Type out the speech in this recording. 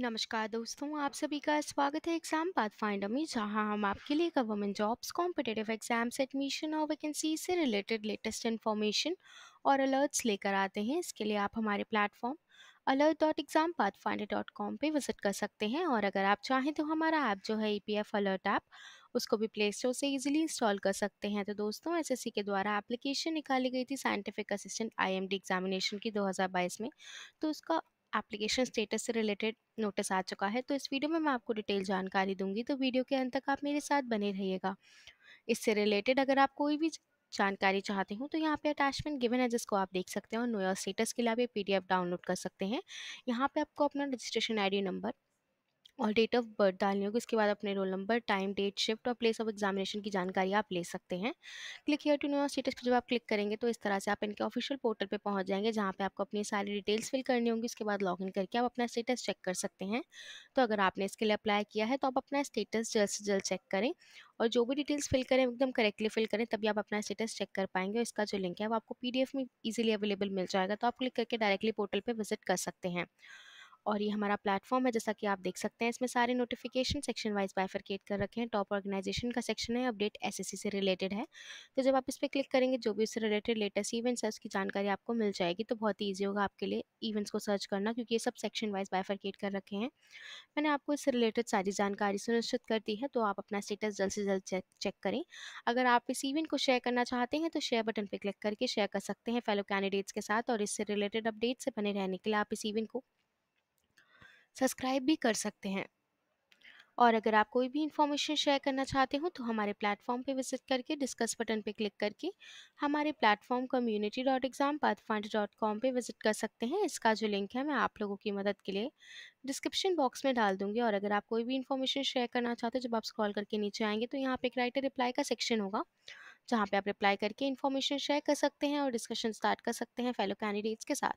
नमस्कार दोस्तों आप सभी का स्वागत है एग्जाम पाथ फाइंडर में जहां हम आपके लिए government jobs competitive exams admission और वैकेंसी से रिलेटेड लेटेस्ट इन्फॉर्मेशन और अलर्ट्स लेकर आते हैं इसके लिए आप हमारे platform alert dot exam pathfinder dot com पर विजिट कर सकते हैं और अगर आप चाहें तो हमारा ऐप जो है E P F alert app उसको भी प्ले स्टोर से ईजिली इंस्टॉल कर सकते हैं तो दोस्तों एस एस सी के द्वारा एप्लीकेशन निकाली गई थी scientific assistant I M D examination की दो हज़ार बाईस में तो उसका एप्लीकेशन स्टेटस से रिलेटेड नोटिस आ चुका है तो इस वीडियो में मैं आपको डिटेल जानकारी दूंगी तो वीडियो के अंत तक आप मेरे साथ बने रहिएगा इससे रिलेटेड अगर आप कोई भी जानकारी चाहते हो तो यहाँ पे अटैचमेंट गिवन है जिसको आप देख सकते हैं और नो स्टेटस के लिए आप ये पीडीएफ डाउनलोड कर सकते हैं यहाँ पे आपको अपना रजिस्ट्रेशन आईडी नंबर और डेट ऑफ बर्थ डालनी होगी उसके बाद अपने roll number time date shift और प्लेस ऑफ एग्जामिनेशन की जानकारी आप ले सकते हैं click here to know status जब आप क्लिक करेंगे तो इस तरह से आप इनके ऑफिशियल पोर्टल पे पहुंच जाएंगे जहां पे आपको अपनी सारी डिटेल्स फिल करनी होंगी उसके बाद लॉग करके आप अपना स्टेटस चेक कर सकते हैं तो अगर आपने इसके लिए अप्लाई किया है तो आप अपना स्टेटस जल्द से जल्द चेक करें और जो भी डिटेल्स फिल करें एकदम करेक्टली फिल करें तभी आप अपना स्टेटस चेक कर पाएंगे और इसका जो लिंक है वो आपको पी में ईजिली अवेलेबल मिल जाएगा तो आप क्लिक करके डायरेक्टली पोर्टल पर विजिट कर सकते हैं और ये हमारा प्लेटफॉर्म है जैसा कि आप देख सकते हैं इसमें सारे नोटिफिकेशन सेक्शन वाइज बाइफरकेट कर रखे हैं टॉप ऑर्गेनाइजेशन का सेक्शन है अपडेट एसएससी से रिलेटेड है तो जब आप इस पर क्लिक करेंगे जो भी उससे रिलेटेड लेटेस्ट इवेंट्स है उसकी जानकारी आपको मिल जाएगी तो बहुत ही ईजी होगा आपके लिए इवेंट्स को सर्च करना क्योंकि ये सब सेक्शन वाइज बाइफरकेट कर रखे हैं मैंने आपको इससे रिलेटेड सारी जानकारी सुनिश्चित कर दी है तो आप अपना स्टेटस जल्द से जल्द चेक करें अगर आप इस इवेंट को शेयर करना चाहते हैं तो शेयर बटन पर क्लिक करके शेयर कर सकते हैं फेलो कैंडिडेट्स के साथ और इससे रिलेटेड अपडेट्स से बने रहने के लिए आप इस इवेंट को सब्सक्राइब भी कर सकते हैं और अगर आप कोई भी इंफॉर्मेशन शेयर करना चाहते हो तो हमारे प्लेटफॉर्म पे विजिट करके डिस्कस बटन पे क्लिक करके हमारे platform community dot exam fund dot com पर विजिट कर सकते हैं इसका जो लिंक है मैं आप लोगों की मदद के लिए डिस्क्रिप्शन बॉक्स में डाल दूंगी और अगर आप कोई भी इन्फॉर्मेशन शेयर करना चाहते हो जब आप स्क्रॉल करके नीचे आएंगे तो यहाँ पर एक राइटर रिप्लाई का सेक्शन होगा जहाँ पर आप रिप्लाई करके इन्फॉर्मेशन शेयर कर सकते हैं और डिस्कशन स्टार्ट कर सकते हैं फेलो कैंडिडेट्स के साथ